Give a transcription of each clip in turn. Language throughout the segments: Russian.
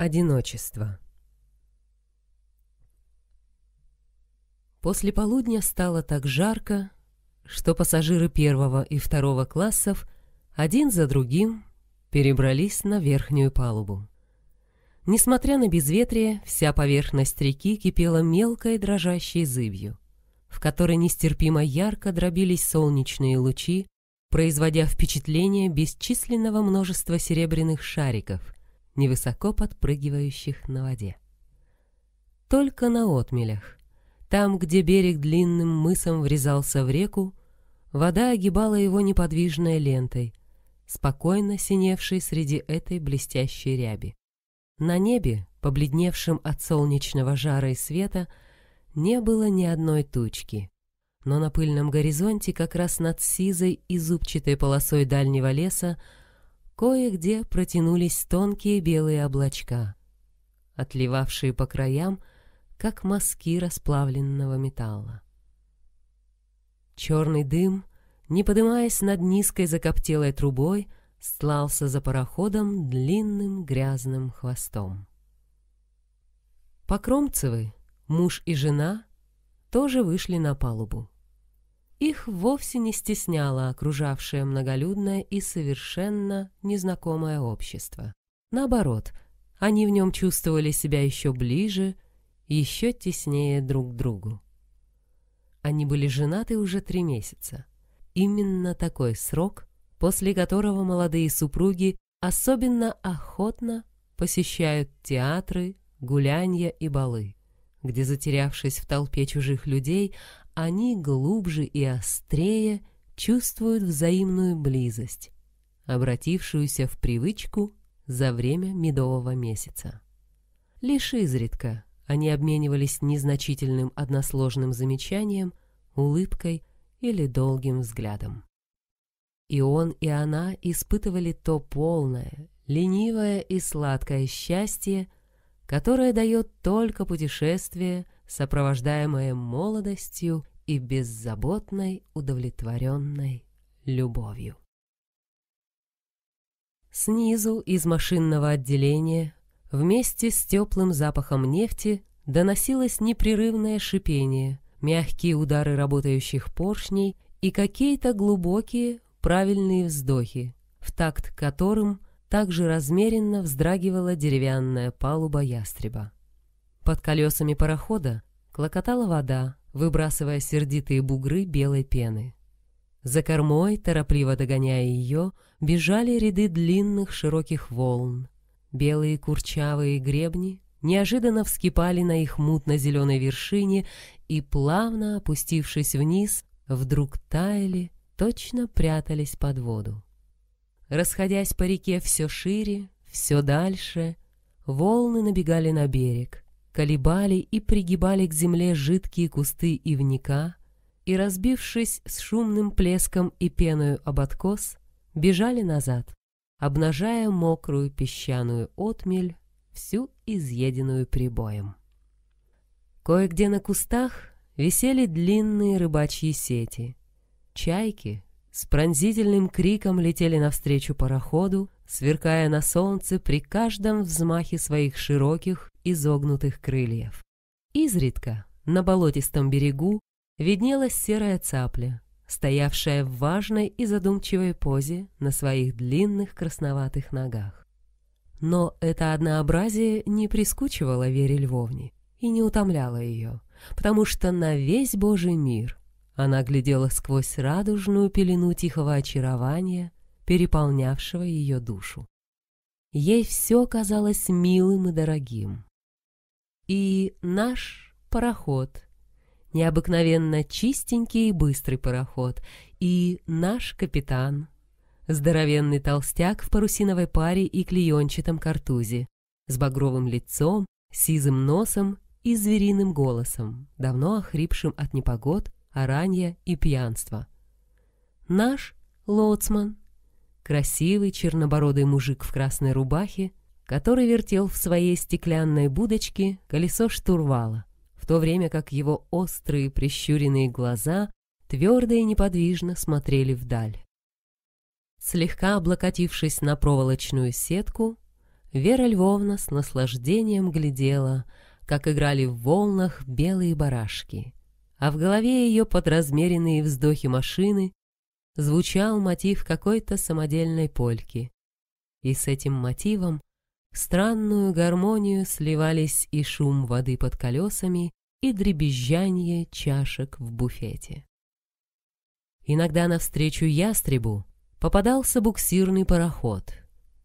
Одиночество. После полудня стало так жарко, что пассажиры первого и второго классов один за другим перебрались на верхнюю палубу. Несмотря на безветрие, вся поверхность реки кипела мелкой дрожащей зыбью, в которой нестерпимо ярко дробились солнечные лучи, производя впечатление бесчисленного множества серебряных шариков — невысоко подпрыгивающих на воде. Только на отмелях, там, где берег длинным мысом врезался в реку, вода огибала его неподвижной лентой, спокойно синевшей среди этой блестящей ряби. На небе, побледневшем от солнечного жара и света, не было ни одной тучки. Но на пыльном горизонте, как раз над сизой и зубчатой полосой дальнего леса, кое-где протянулись тонкие белые облачка, отливавшие по краям, как мазки расплавленного металла. Черный дым, не поднимаясь над низкой закоптелой трубой, слался за пароходом длинным грязным хвостом. Покромцевы, муж и жена, тоже вышли на палубу. Их вовсе не стесняло окружавшее многолюдное и совершенно незнакомое общество. Наоборот, они в нем чувствовали себя еще ближе, еще теснее друг к другу. Они были женаты уже три месяца. Именно такой срок, после которого молодые супруги особенно охотно посещают театры, гулянья и балы, где, затерявшись в толпе чужих людей, они глубже и острее чувствуют взаимную близость, обратившуюся в привычку за время медового месяца. Лишь изредка они обменивались незначительным односложным замечанием, улыбкой или долгим взглядом. И он, и она испытывали то полное, ленивое и сладкое счастье, которое дает только путешествие, сопровождаемое молодостью и беззаботной, удовлетворенной любовью. Снизу из машинного отделения вместе с теплым запахом нефти доносилось непрерывное шипение, мягкие удары работающих поршней и какие-то глубокие, правильные вздохи, в такт которым также размеренно вздрагивала деревянная палуба ястреба. Под колесами парохода клокотала вода, выбрасывая сердитые бугры белой пены. За кормой, торопливо догоняя ее, бежали ряды длинных широких волн. Белые курчавые гребни неожиданно вскипали на их мутно-зеленой вершине и, плавно опустившись вниз, вдруг таяли, точно прятались под воду. Расходясь по реке все шире, все дальше, волны набегали на берег, колебали и пригибали к земле жидкие кусты ивника, и, разбившись с шумным плеском и пеною об откос, бежали назад, обнажая мокрую песчаную отмель, всю изъеденную прибоем. Кое-где на кустах висели длинные рыбачьи сети. Чайки с пронзительным криком летели навстречу пароходу, сверкая на солнце при каждом взмахе своих широких, изогнутых крыльев. Изредка на болотистом берегу виднелась серая цапля, стоявшая в важной и задумчивой позе на своих длинных красноватых ногах. Но это однообразие не прискучивало Вере Львовне и не утомляло ее, потому что на весь Божий мир она глядела сквозь радужную пелену тихого очарования – переполнявшего ее душу. Ей все казалось милым и дорогим. И наш пароход, необыкновенно чистенький и быстрый пароход, и наш капитан, здоровенный толстяк в парусиновой паре и клеенчатом картузе, с багровым лицом, сизым носом и звериным голосом, давно охрипшим от непогод, оранья и пьянства. Наш лоцман, красивый чернобородый мужик в красной рубахе, который вертел в своей стеклянной будочке колесо штурвала, в то время как его острые прищуренные глаза твердо и неподвижно смотрели вдаль. Слегка облокотившись на проволочную сетку, Вера Львовна с наслаждением глядела, как играли в волнах белые барашки, а в голове ее подразмеренные вздохи машины звучал мотив какой-то самодельной польки. И с этим мотивом в странную гармонию сливались и шум воды под колесами, и дребезжание чашек в буфете. Иногда навстречу ястребу попадался буксирный пароход,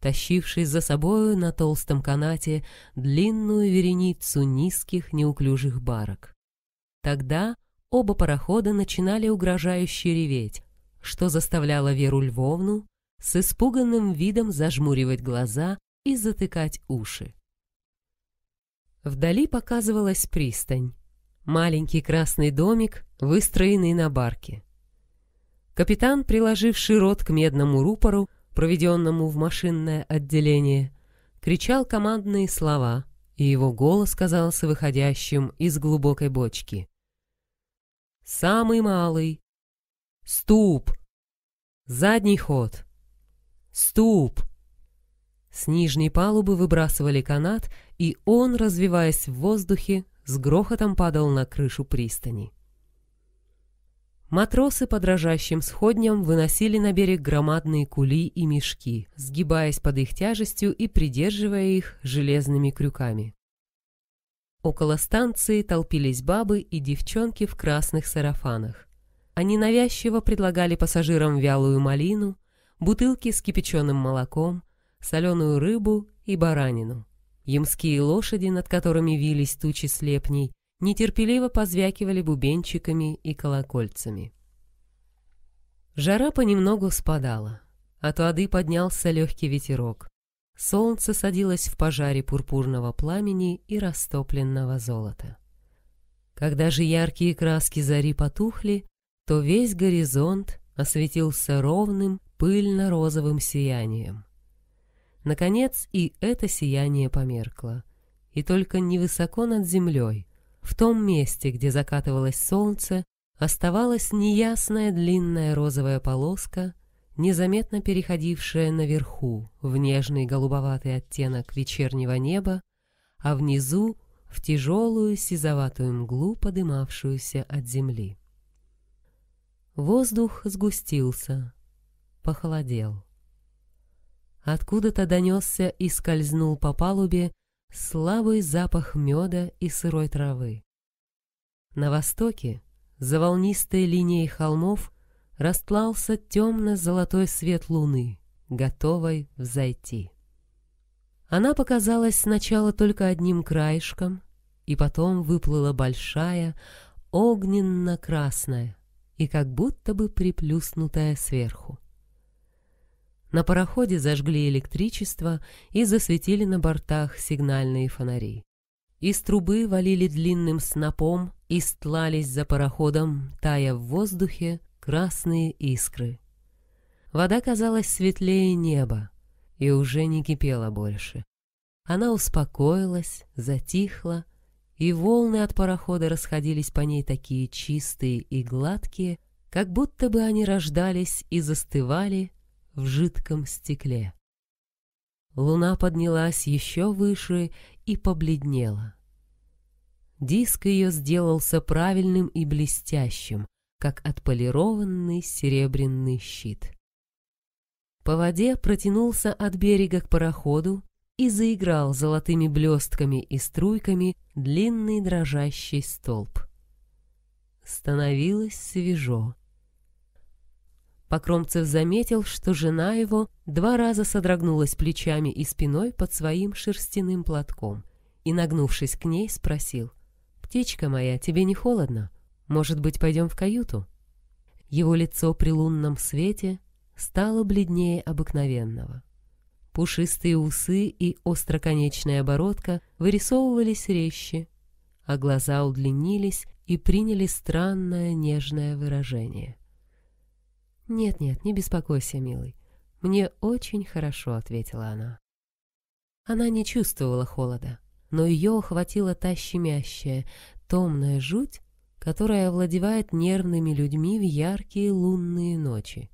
тащивший за собою на толстом канате длинную вереницу низких неуклюжих барок. Тогда оба парохода начинали угрожающе реветь, что заставляло Веру Львовну с испуганным видом зажмуривать глаза и затыкать уши. Вдали показывалась пристань. Маленький красный домик, выстроенный на барке. Капитан, приложивший рот к медному рупору, проведенному в машинное отделение, кричал командные слова, и его голос казался выходящим из глубокой бочки. «Самый малый, Ступ. Задний ход. Ступ. С нижней палубы выбрасывали канат, и он, развиваясь в воздухе, с грохотом падал на крышу пристани. Матросы по дрожащим сходням выносили на берег громадные кули и мешки, сгибаясь под их тяжестью и придерживая их железными крюками. Около станции толпились бабы и девчонки в красных сарафанах. Они навязчиво предлагали пассажирам вялую малину, бутылки с кипяченым молоком, соленую рыбу и баранину. Ямские лошади, над которыми вились тучи слепней, нетерпеливо позвякивали бубенчиками и колокольцами. Жара понемногу спадала. А От воды поднялся легкий ветерок. Солнце садилось в пожаре пурпурного пламени и растопленного золота. Когда же яркие краски зари потухли, то весь горизонт осветился ровным пыльно-розовым сиянием. Наконец и это сияние померкло, и только невысоко над землей, в том месте, где закатывалось солнце, оставалась неясная длинная розовая полоска, незаметно переходившая наверху в нежный голубоватый оттенок вечернего неба, а внизу в тяжелую сизоватую мглу, подымавшуюся от земли. Воздух сгустился, похолодел. Откуда-то донесся и скользнул по палубе слабый запах меда и сырой травы. На востоке, за волнистой линией холмов, растлался темно-золотой свет луны, готовой взойти. Она показалась сначала только одним краешком, и потом выплыла большая, огненно-красная, и как будто бы приплюснутая сверху. На пароходе зажгли электричество и засветили на бортах сигнальные фонари. Из трубы валили длинным снопом и стлались за пароходом, тая в воздухе красные искры. Вода казалась светлее неба и уже не кипела больше. Она успокоилась, затихла, и волны от парохода расходились по ней такие чистые и гладкие, как будто бы они рождались и застывали в жидком стекле. Луна поднялась еще выше и побледнела. Диск ее сделался правильным и блестящим, как отполированный серебряный щит. По воде протянулся от берега к пароходу и заиграл золотыми блестками и струйками длинный дрожащий столб. Становилось свежо. Покромцев заметил, что жена его два раза содрогнулась плечами и спиной под своим шерстяным платком и, нагнувшись к ней, спросил, «Птичка моя, тебе не холодно? Может быть, пойдем в каюту?» Его лицо при лунном свете стало бледнее обыкновенного. Пушистые усы и остроконечная бородка вырисовывались резче, а глаза удлинились и приняли странное нежное выражение. «Нет-нет, не беспокойся, милый. Мне очень хорошо», — ответила она. Она не чувствовала холода, но ее охватила та щемящая, томная жуть, которая овладевает нервными людьми в яркие лунные ночи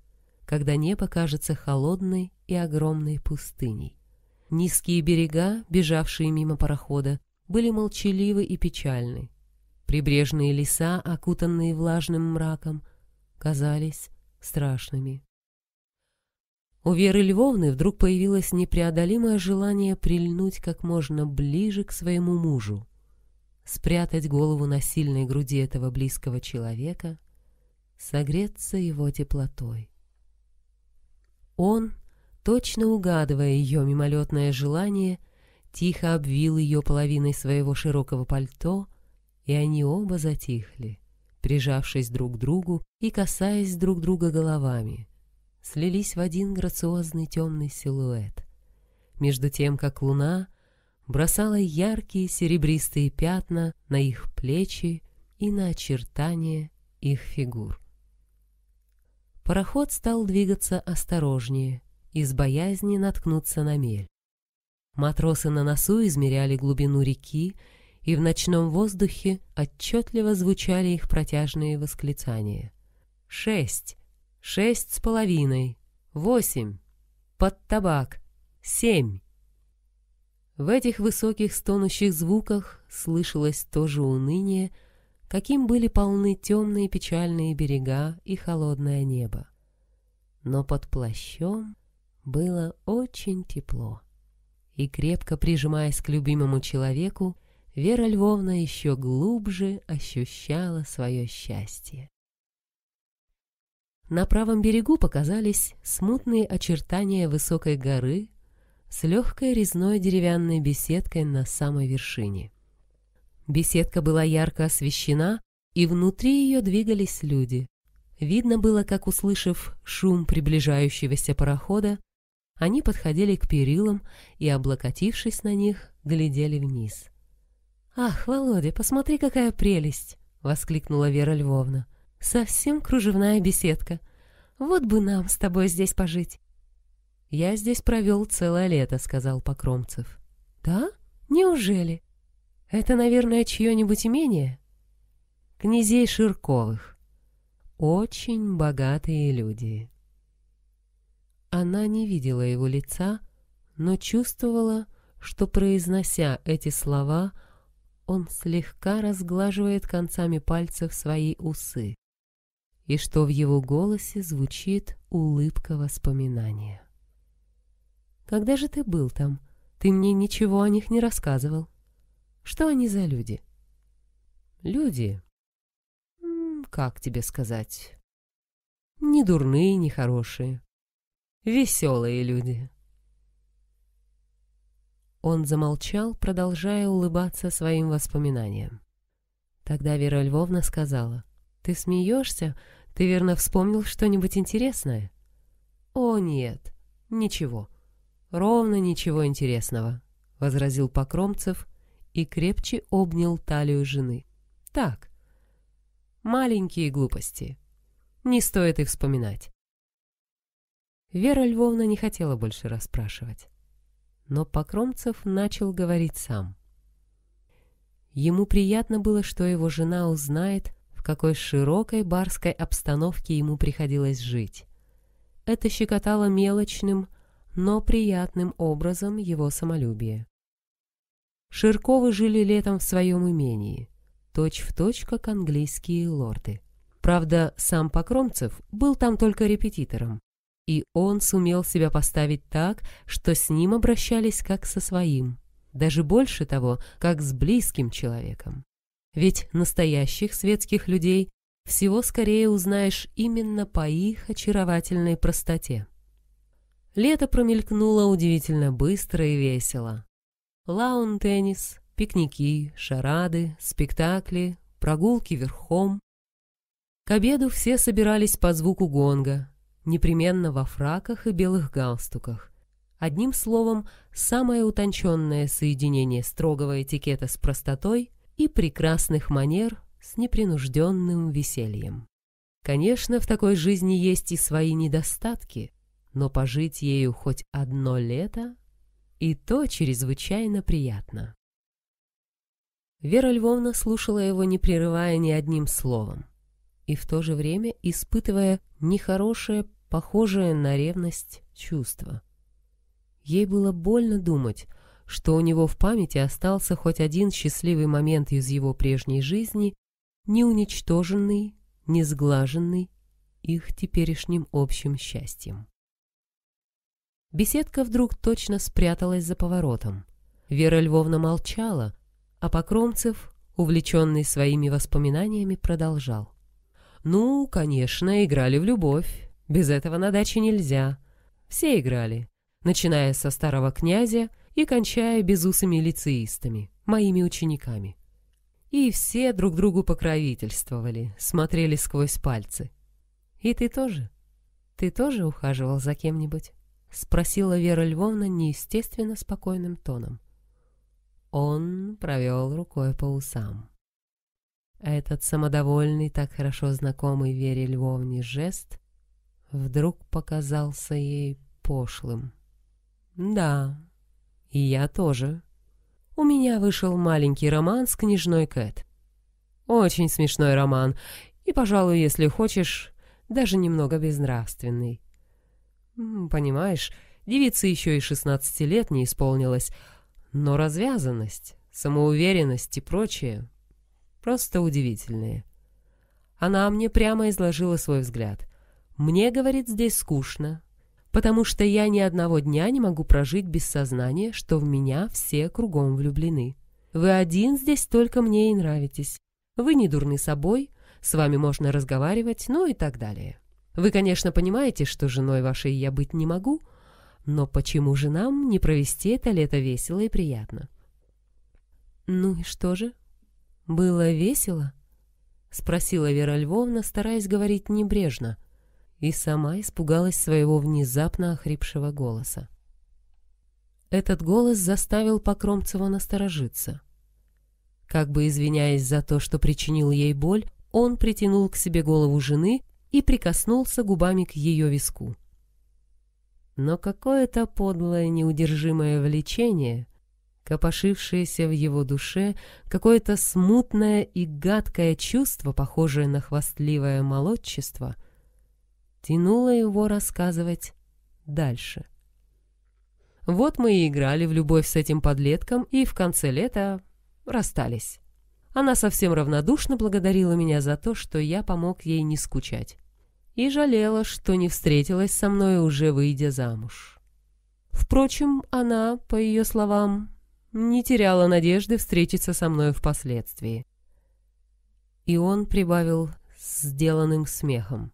когда небо кажется холодной и огромной пустыней. Низкие берега, бежавшие мимо парохода, были молчаливы и печальны. Прибрежные леса, окутанные влажным мраком, казались страшными. У Веры Львовны вдруг появилось непреодолимое желание прильнуть как можно ближе к своему мужу, спрятать голову на сильной груди этого близкого человека, согреться его теплотой. Он, точно угадывая ее мимолетное желание, тихо обвил ее половиной своего широкого пальто, и они оба затихли, прижавшись друг к другу и касаясь друг друга головами, слились в один грациозный темный силуэт. Между тем, как луна бросала яркие серебристые пятна на их плечи и на очертания их фигур. Пароход стал двигаться осторожнее, из боязни наткнуться на мель. Матросы на носу измеряли глубину реки, и в ночном воздухе отчетливо звучали их протяжные восклицания. «Шесть! Шесть с половиной! Восемь! Под табак! Семь!» В этих высоких стонущих звуках слышалось то же уныние, каким были полны темные печальные берега и холодное небо. Но под плащом было очень тепло. И крепко прижимаясь к любимому человеку, Вера Львовна еще глубже ощущала свое счастье. На правом берегу показались смутные очертания высокой горы с легкой резной деревянной беседкой на самой вершине. Беседка была ярко освещена, и внутри ее двигались люди. Видно было, как, услышав шум приближающегося парохода, они подходили к перилам и, облокотившись на них, глядели вниз. «Ах, Володя, посмотри, какая прелесть!» — воскликнула Вера Львовна. «Совсем кружевная беседка. Вот бы нам с тобой здесь пожить!» «Я здесь провел целое лето», — сказал Покромцев. «Да? Неужели?» Это, наверное, чье-нибудь имение? Князей Ширковых. Очень богатые люди. Она не видела его лица, но чувствовала, что, произнося эти слова, он слегка разглаживает концами пальцев свои усы, и что в его голосе звучит улыбка воспоминания. «Когда же ты был там? Ты мне ничего о них не рассказывал». Что они за люди? Люди. Как тебе сказать? Не дурные, не хорошие. Веселые люди. Он замолчал, продолжая улыбаться своим воспоминаниям. Тогда Вера Львовна сказала, «Ты смеешься? Ты верно вспомнил что-нибудь интересное?» «О, нет, ничего. Ровно ничего интересного», — возразил Покромцев, и крепче обнял талию жены. Так, маленькие глупости. Не стоит их вспоминать. Вера Львовна не хотела больше расспрашивать. Но Покромцев начал говорить сам. Ему приятно было, что его жена узнает, в какой широкой барской обстановке ему приходилось жить. Это щекотало мелочным, но приятным образом его самолюбие. Ширковы жили летом в своем имении, точь-в-точь, точь, как английские лорды. Правда, сам Покромцев был там только репетитором, и он сумел себя поставить так, что с ним обращались как со своим, даже больше того, как с близким человеком. Ведь настоящих светских людей всего скорее узнаешь именно по их очаровательной простоте. Лето промелькнуло удивительно быстро и весело. Лаун-теннис, пикники, шарады, спектакли, прогулки верхом. К обеду все собирались по звуку гонга, непременно во фраках и белых галстуках. Одним словом, самое утонченное соединение строгого этикета с простотой и прекрасных манер с непринужденным весельем. Конечно, в такой жизни есть и свои недостатки, но пожить ею хоть одно лето и то чрезвычайно приятно. Вера Львовна слушала его, не прерывая ни одним словом, и в то же время испытывая нехорошее, похожее на ревность чувство. Ей было больно думать, что у него в памяти остался хоть один счастливый момент из его прежней жизни, не уничтоженный, не сглаженный их теперешним общим счастьем. Беседка вдруг точно спряталась за поворотом. Вера Львовна молчала, а Покромцев, увлеченный своими воспоминаниями, продолжал. «Ну, конечно, играли в любовь. Без этого на даче нельзя. Все играли, начиная со старого князя и кончая безусыми лицеистами, моими учениками. И все друг другу покровительствовали, смотрели сквозь пальцы. И ты тоже? Ты тоже ухаживал за кем-нибудь?» — спросила Вера Львовна неестественно спокойным тоном. Он провел рукой по усам. Этот самодовольный, так хорошо знакомый Вере Львовне жест вдруг показался ей пошлым. «Да, и я тоже. У меня вышел маленький роман с княжной Кэт. Очень смешной роман, и, пожалуй, если хочешь, даже немного безнравственный. Понимаешь, девице еще и 16 лет не исполнилось, но развязанность, самоуверенность и прочее просто удивительные. Она мне прямо изложила свой взгляд. «Мне, — говорит, — здесь скучно, потому что я ни одного дня не могу прожить без сознания, что в меня все кругом влюблены. Вы один здесь только мне и нравитесь. Вы не дурны собой, с вами можно разговаривать, ну и так далее». Вы, конечно, понимаете, что женой вашей я быть не могу, но почему же нам не провести это лето весело и приятно? Ну и что же? Было весело? Спросила Вера Львовна, стараясь говорить небрежно, и сама испугалась своего внезапно охрипшего голоса. Этот голос заставил Покромцева насторожиться. Как бы извиняясь за то, что причинил ей боль, он притянул к себе голову жены и прикоснулся губами к ее виску. Но какое-то подлое неудержимое влечение, копошившееся в его душе, какое-то смутное и гадкое чувство, похожее на хвастливое молодчество, тянуло его рассказывать дальше. Вот мы и играли в любовь с этим подлетком, и в конце лета расстались. Она совсем равнодушно благодарила меня за то, что я помог ей не скучать и жалела, что не встретилась со мной, уже выйдя замуж. Впрочем, она, по ее словам, не теряла надежды встретиться со мной впоследствии. И он прибавил сделанным смехом.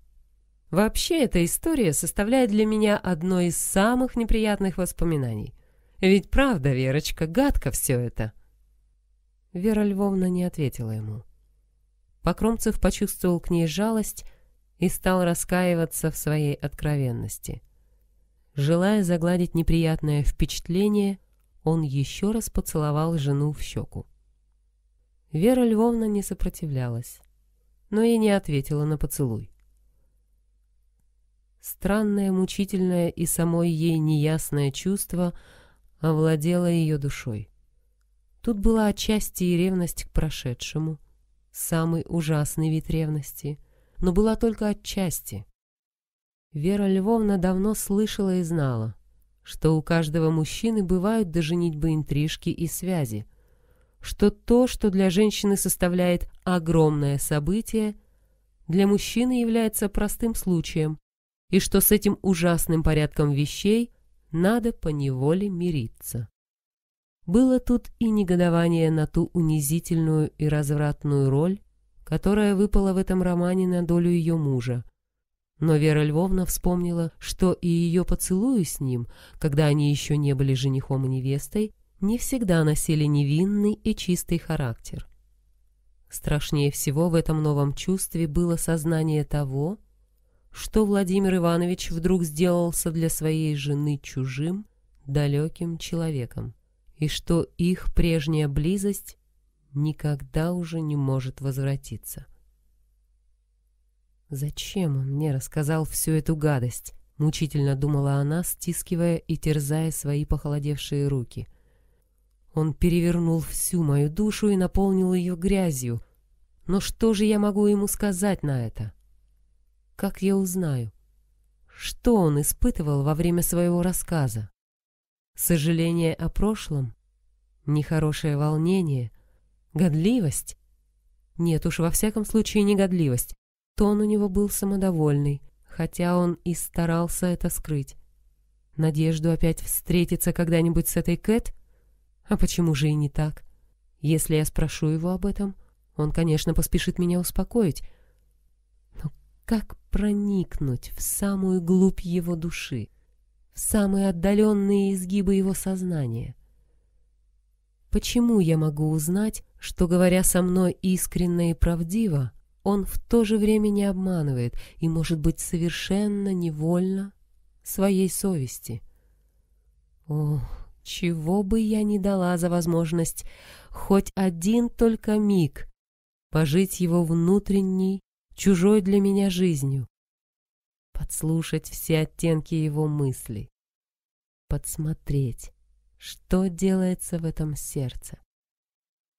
Вообще, эта история составляет для меня одно из самых неприятных воспоминаний. Ведь правда, Верочка, гадко все это. Вера Львовна не ответила ему. Покромцев почувствовал к ней жалость, и стал раскаиваться в своей откровенности. Желая загладить неприятное впечатление, он еще раз поцеловал жену в щеку. Вера Львовна не сопротивлялась, но и не ответила на поцелуй. Странное, мучительное и самой ей неясное чувство овладело ее душой. Тут была отчасти и ревность к прошедшему, самый ужасный вид ревности — но была только отчасти. Вера Львовна давно слышала и знала, что у каждого мужчины бывают до женитьбы интрижки и связи, что то, что для женщины составляет огромное событие, для мужчины является простым случаем, и что с этим ужасным порядком вещей надо поневоле мириться. Было тут и негодование на ту унизительную и развратную роль, которая выпала в этом романе на долю ее мужа. Но Вера Львовна вспомнила, что и ее поцелуи с ним, когда они еще не были женихом и невестой, не всегда носили невинный и чистый характер. Страшнее всего в этом новом чувстве было сознание того, что Владимир Иванович вдруг сделался для своей жены чужим, далеким человеком, и что их прежняя близость никогда уже не может возвратиться. «Зачем он мне рассказал всю эту гадость?» — мучительно думала она, стискивая и терзая свои похолодевшие руки. «Он перевернул всю мою душу и наполнил ее грязью. Но что же я могу ему сказать на это? Как я узнаю? Что он испытывал во время своего рассказа? Сожаление о прошлом? Нехорошее волнение — Годливость? Нет уж, во всяком случае не годливость. Тон у него был самодовольный, хотя он и старался это скрыть. Надежду опять встретиться когда-нибудь с этой Кэт? А почему же и не так? Если я спрошу его об этом, он, конечно, поспешит меня успокоить. Но как проникнуть в самую глубь его души, в самые отдаленные изгибы его сознания? Почему я могу узнать, что, говоря со мной искренне и правдиво, он в то же время не обманывает и, может быть, совершенно невольно своей совести? О, чего бы я ни дала за возможность хоть один только миг пожить его внутренней, чужой для меня жизнью, подслушать все оттенки его мыслей, подсмотреть, что делается в этом сердце.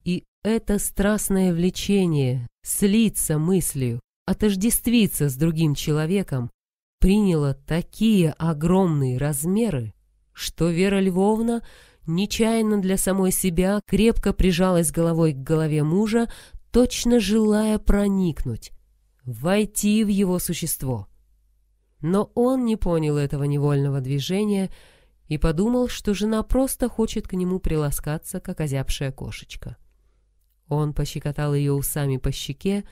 И это страстное влечение слиться мыслью, отождествиться с другим человеком, приняло такие огромные размеры, что Вера Львовна нечаянно для самой себя крепко прижалась головой к голове мужа, точно желая проникнуть, войти в его существо. Но он не понял этого невольного движения — и подумал, что жена просто хочет к нему приласкаться, как озябшая кошечка. Он пощекотал ее усами по щеке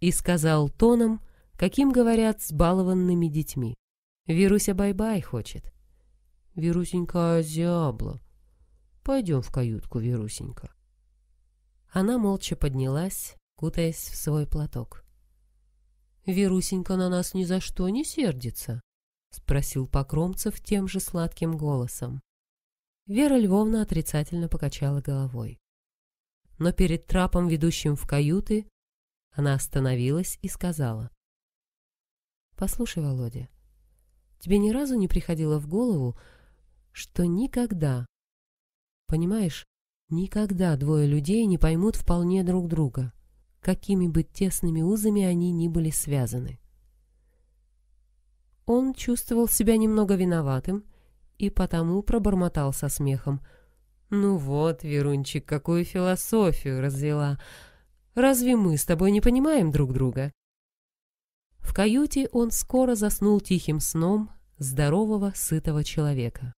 и сказал тоном, каким говорят с балованными детьми. «Вируся бай-бай хочет». «Вирусенька озябла. Пойдем в каютку, Вирусенька». Она молча поднялась, кутаясь в свой платок. «Вирусенька на нас ни за что не сердится», — спросил Покромцев тем же сладким голосом. Вера Львовна отрицательно покачала головой. Но перед трапом, ведущим в каюты, она остановилась и сказала. «Послушай, Володя, тебе ни разу не приходило в голову, что никогда, понимаешь, никогда двое людей не поймут вполне друг друга, какими бы тесными узами они ни были связаны?» Он чувствовал себя немного виноватым и потому пробормотал со смехом. «Ну вот, Верунчик, какую философию развела! Разве мы с тобой не понимаем друг друга?» В каюте он скоро заснул тихим сном здорового, сытого человека.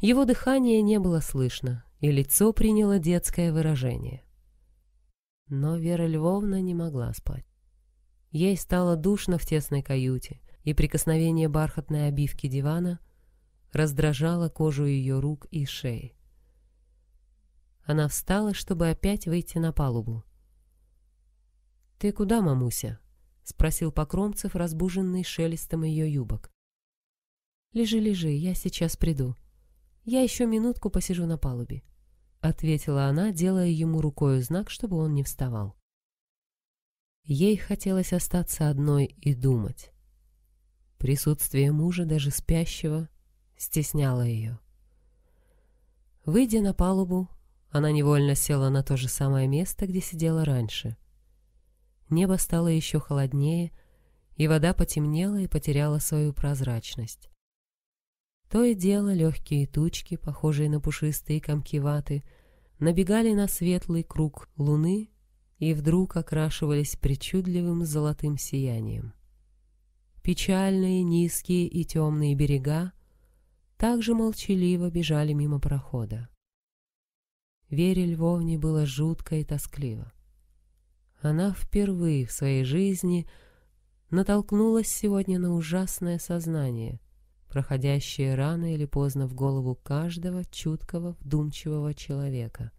Его дыхание не было слышно, и лицо приняло детское выражение. Но Вера Львовна не могла спать. Ей стало душно в тесной каюте, и прикосновение бархатной обивки дивана раздражало кожу ее рук и шеи. Она встала, чтобы опять выйти на палубу. «Ты куда, мамуся?» — спросил Покромцев, разбуженный шелестом ее юбок. «Лежи, лежи, я сейчас приду. Я еще минутку посижу на палубе», — ответила она, делая ему рукою знак, чтобы он не вставал. Ей хотелось остаться одной и думать. Присутствие мужа, даже спящего, стесняло ее. Выйдя на палубу, она невольно села на то же самое место, где сидела раньше. Небо стало еще холоднее, и вода потемнела и потеряла свою прозрачность. То и дело легкие тучки, похожие на пушистые комки набегали на светлый круг луны и вдруг окрашивались причудливым золотым сиянием. Печальные, низкие и темные берега также молчаливо бежали мимо прохода. Вере Львовне было жутко и тоскливо. Она впервые в своей жизни натолкнулась сегодня на ужасное сознание, проходящее рано или поздно в голову каждого чуткого, вдумчивого человека.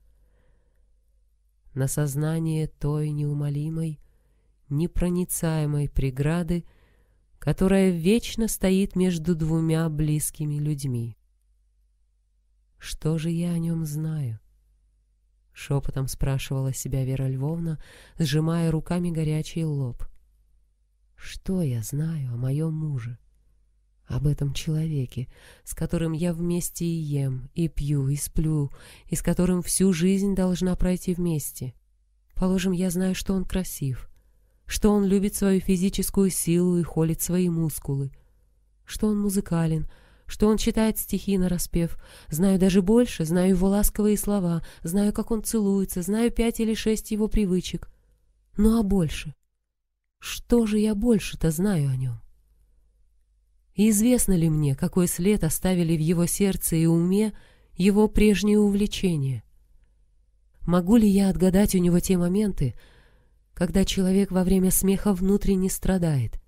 На сознание той неумолимой, непроницаемой преграды — которая вечно стоит между двумя близкими людьми. «Что же я о нем знаю?» — шепотом спрашивала себя Вера Львовна, сжимая руками горячий лоб. «Что я знаю о моем муже? Об этом человеке, с которым я вместе и ем, и пью, и сплю, и с которым всю жизнь должна пройти вместе? Положим, я знаю, что он красив, что он любит свою физическую силу и холит свои мускулы, что он музыкален, что он читает стихи на распев. Знаю даже больше, знаю его ласковые слова, знаю, как он целуется, знаю пять или шесть его привычек. Ну а больше? Что же я больше-то знаю о нем? И известно ли мне, какой след оставили в его сердце и уме его прежние увлечения? Могу ли я отгадать у него те моменты, когда человек во время смеха внутренне страдает,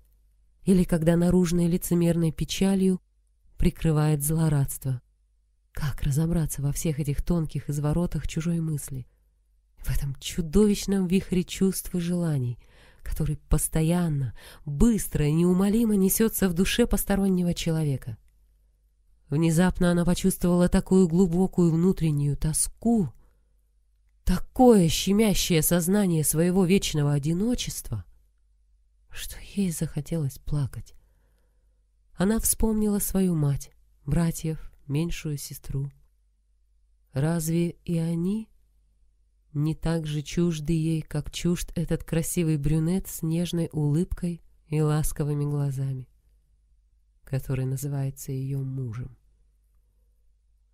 или когда наружной лицемерной печалью прикрывает злорадство. Как разобраться во всех этих тонких изворотах чужой мысли? В этом чудовищном вихре чувств и желаний, который постоянно, быстро и неумолимо несется в душе постороннего человека. Внезапно она почувствовала такую глубокую внутреннюю тоску, такое щемящее сознание своего вечного одиночества, что ей захотелось плакать. Она вспомнила свою мать, братьев, меньшую сестру. Разве и они не так же чужды ей, как чужд этот красивый брюнет с нежной улыбкой и ласковыми глазами, который называется ее мужем?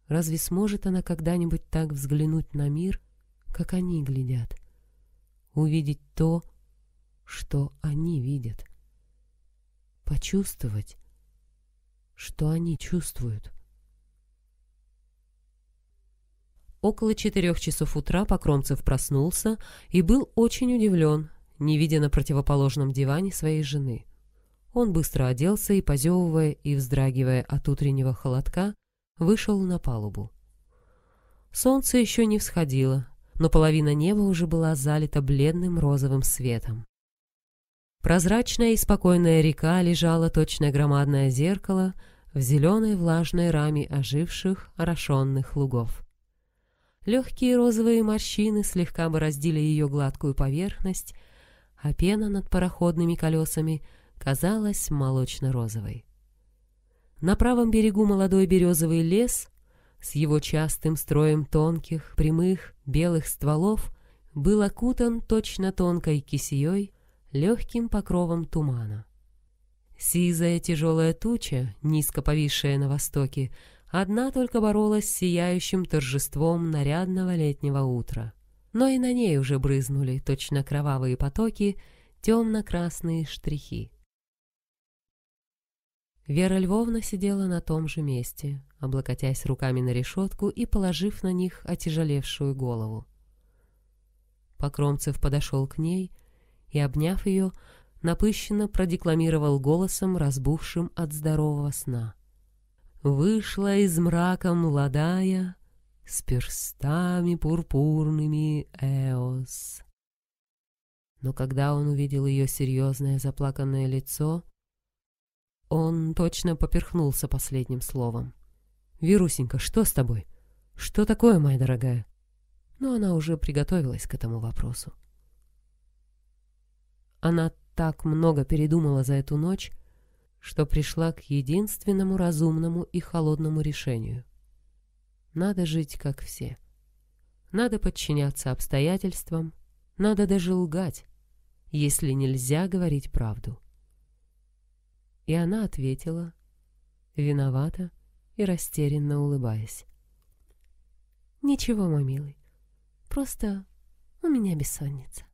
Разве сможет она когда-нибудь так взглянуть на мир — как они глядят, увидеть то, что они видят, почувствовать, что они чувствуют. Около четырех часов утра Покромцев проснулся и был очень удивлен, не видя на противоположном диване своей жены. Он быстро оделся и, позевывая и вздрагивая от утреннего холодка, вышел на палубу. Солнце еще не всходило, но половина неба уже была залита бледным розовым светом. Прозрачная и спокойная река лежала точно громадное зеркало в зеленой влажной раме оживших, орошенных лугов. Легкие розовые морщины слегка бороздили ее гладкую поверхность, а пена над пароходными колесами казалась молочно-розовой. На правом берегу молодой березовый лес с его частым строем тонких, прямых, белых стволов был окутан точно тонкой кисеей, легким покровом тумана. Сизая тяжелая туча, низко повисшая на востоке, одна только боролась с сияющим торжеством нарядного летнего утра. Но и на ней уже брызнули точно кровавые потоки, темно-красные штрихи. Вера Львовна сидела на том же месте, облокотясь руками на решетку и положив на них отяжелевшую голову. Покромцев подошел к ней и, обняв ее, напыщенно продекламировал голосом, разбухшим от здорового сна. «Вышла из мрака молодая, с перстами пурпурными Эос». Но когда он увидел ее серьезное заплаканное лицо, он точно поперхнулся последним словом. «Вирусенька, что с тобой? Что такое, моя дорогая?» Но она уже приготовилась к этому вопросу. Она так много передумала за эту ночь, что пришла к единственному разумному и холодному решению. Надо жить, как все. Надо подчиняться обстоятельствам, надо даже лгать, если нельзя говорить правду. И она ответила, виновата и растерянно улыбаясь. «Ничего, мой милый, просто у меня бессонница».